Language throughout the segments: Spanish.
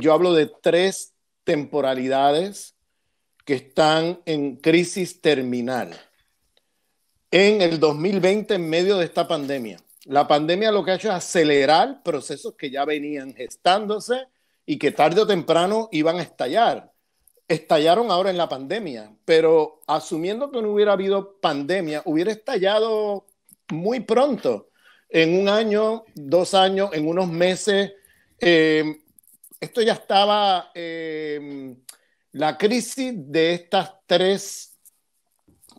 Yo hablo de tres temporalidades que están en crisis terminal. En el 2020, en medio de esta pandemia, la pandemia lo que ha hecho es acelerar procesos que ya venían gestándose y que tarde o temprano iban a estallar. Estallaron ahora en la pandemia, pero asumiendo que no hubiera habido pandemia, hubiera estallado muy pronto, en un año, dos años, en unos meses. Eh, esto ya estaba, eh, la crisis de estas tres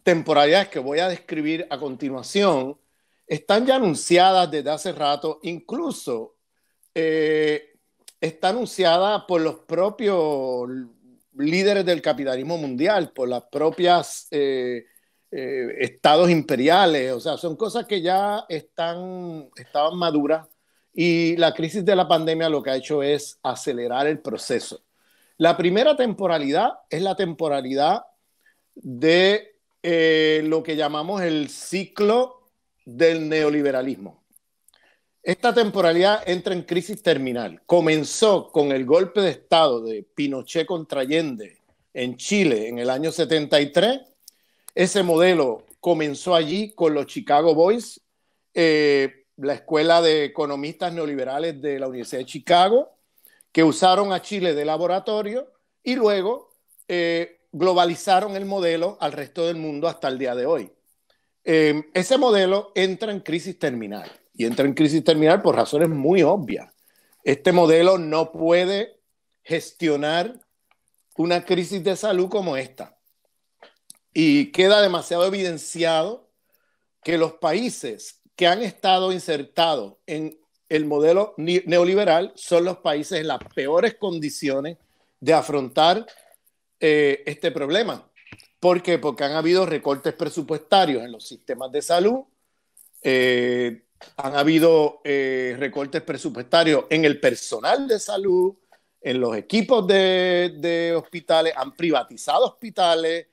temporalidades que voy a describir a continuación, están ya anunciadas desde hace rato, incluso eh, está anunciada por los propios líderes del capitalismo mundial, por las propias eh, estados imperiales, o sea, son cosas que ya están, estaban maduras y la crisis de la pandemia lo que ha hecho es acelerar el proceso. La primera temporalidad es la temporalidad de eh, lo que llamamos el ciclo del neoliberalismo. Esta temporalidad entra en crisis terminal. Comenzó con el golpe de Estado de Pinochet contra Allende en Chile en el año 73. Ese modelo comenzó allí con los Chicago Boys, eh, la Escuela de Economistas Neoliberales de la Universidad de Chicago, que usaron a Chile de laboratorio y luego eh, globalizaron el modelo al resto del mundo hasta el día de hoy. Em, ese modelo entra en crisis terminal y entra en crisis terminal por razones muy obvias. Este modelo no puede gestionar una crisis de salud como esta. Y queda demasiado evidenciado que los países que han estado insertados en el modelo neoliberal son los países en las peores condiciones de afrontar eh, este problema. ¿Por qué? Porque han habido recortes presupuestarios en los sistemas de salud, eh, han habido eh, recortes presupuestarios en el personal de salud, en los equipos de, de hospitales, han privatizado hospitales.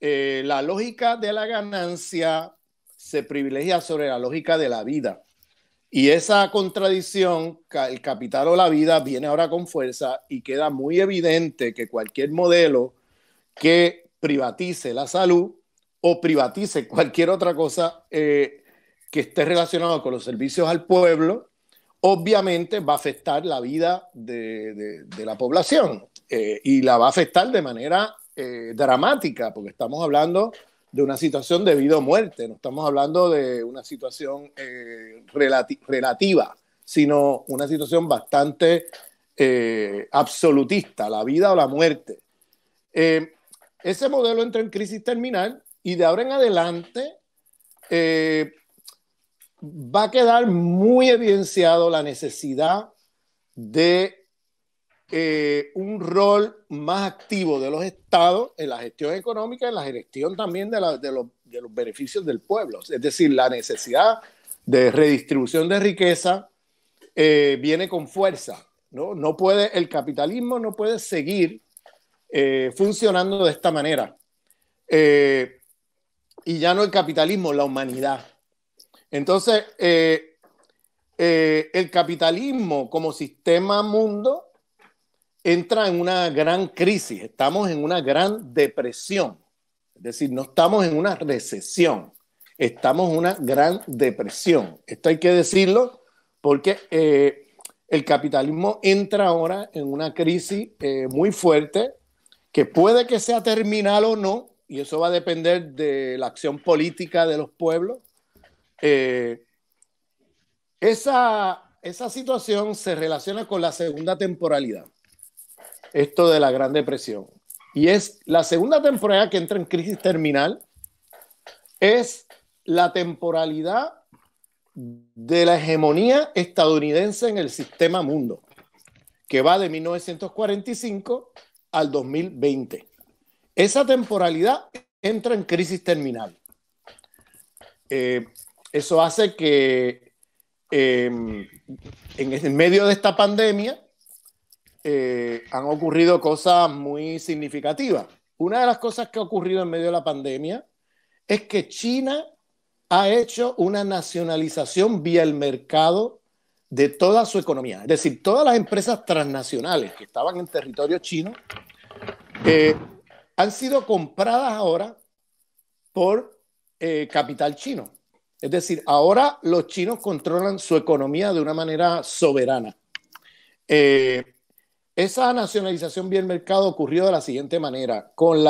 la lógica de la ganancia se privilegia sobre la lógica de la vida. Y esa contradicción, el capital o la vida, viene ahora con fuerza y queda muy evidente que cualquier modelo que privatice la salud o privatice cualquier otra cosa eh, que esté relacionado con los servicios al pueblo, obviamente va a afectar la vida de, la población eh, y la va a afectar de manera eh, dramática, porque estamos hablando de una situación de vida o muerte, no estamos hablando de una situación eh, relativa, sino una situación bastante eh, absolutista, la vida o la muerte. Eh, ese modelo entra en crisis terminal y de ahora en adelante va a quedar muy evidenciado la necesidad de eh, un rol más activo de los estados en la gestión económica, en la gestión también de, los, beneficios del pueblo. Es decir, la necesidad de redistribución de riqueza eh, viene con fuerza. ¿no? No puede, el capitalismo no puede seguir eh, funcionando de esta manera. y ya no el capitalismo, la humanidad. Entonces, el capitalismo como sistema mundo entra en una gran crisis, estamos en una gran depresión, es decir, no estamos en una recesión, estamos en una gran depresión. Esto hay que decirlo porque eh, el capitalismo entra ahora en una crisis eh, muy fuerte que puede que sea terminal o no, y eso va a depender de la acción política de los pueblos. Eh, esa, esa situación se relaciona con la segunda temporalidad esto de la Gran Depresión. Y es la segunda temporada que entra en crisis terminal, es la temporalidad de la hegemonía estadounidense en el sistema mundo, que va de 1945 al 2020. Esa temporalidad entra en crisis terminal. Eh, eso hace que eh, en medio de esta pandemia eh, han ocurrido cosas muy significativas. Una de las cosas que ha ocurrido en medio de la pandemia es que China ha hecho una nacionalización vía el mercado de toda su economía. Es decir, todas las empresas transnacionales que estaban en territorio chino eh, han sido compradas ahora por eh, capital chino. Es decir, ahora los chinos controlan su economía de una manera soberana. Esa nacionalización vía mercado ocurrió de la siguiente manera, con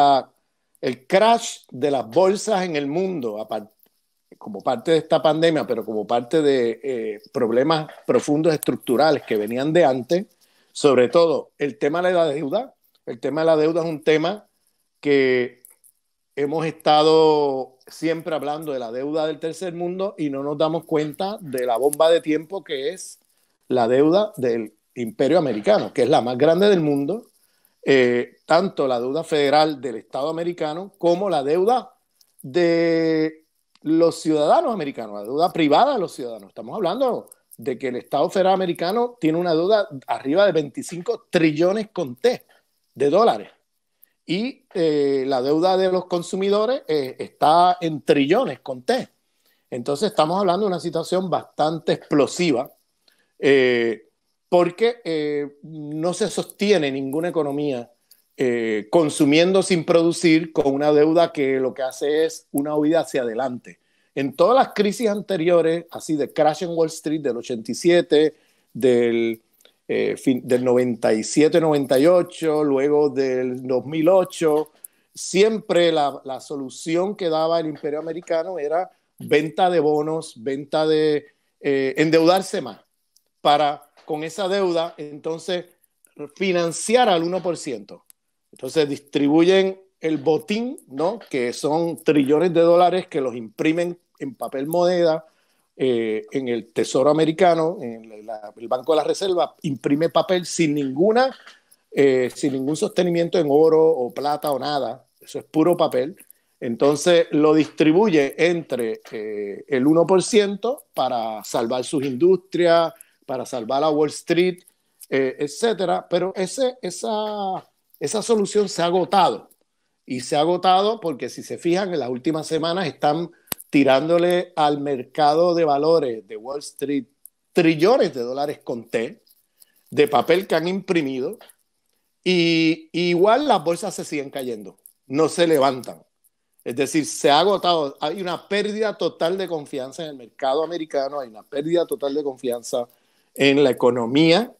el crash de las bolsas en el mundo, como parte de esta pandemia, pero como parte de eh, problemas profundos estructurales que venían de antes, sobre todo el tema de la deuda. El tema de la deuda es un tema que hemos estado siempre hablando de la deuda del tercer mundo y no nos damos cuenta de la bomba de tiempo que es la deuda del imperio americano, que es la más grande del mundo, eh, tanto la deuda federal del Estado americano como la deuda de los ciudadanos americanos, la deuda privada de los ciudadanos. Estamos hablando de que el Estado federal americano tiene una deuda arriba de 25 trillones con T de dólares. Y eh, la deuda de los consumidores eh, está en trillones con T. Entonces estamos hablando de una situación bastante explosiva. Eh, porque eh, no se sostiene ninguna economía eh, consumiendo sin producir con una deuda que lo que hace es una huida hacia adelante. En todas las crisis anteriores, así de Crash en Wall Street del 87, del, eh, del 97-98, luego del 2008, siempre la, solución que daba el imperio americano era venta de bonos, venta de endeudarse más para con esa deuda, entonces financiar al 1%. Entonces distribuyen el botín, ¿no? Que son trillones de dólares que los imprimen en papel moneda eh, en el Tesoro americano, en el Banco de la Reserva, imprime papel sin ninguna, eh, sin ningún sostenimiento en oro o plata o nada. Eso es puro papel. Entonces lo distribuye entre eh, el 1% para salvar sus industrias, para salvar a Wall Street, eh, etcétera. Pero ese, esa, esa solución se ha agotado. Y se ha agotado porque, si se fijan, en las últimas semanas están tirándole al mercado de valores de Wall Street trillones de dólares con T, de papel que han imprimido, y igual las bolsas se siguen cayendo, no se levantan. Es decir, se ha agotado, hay una pérdida total de confianza en el mercado americano, hay una pérdida total de confianza en la economía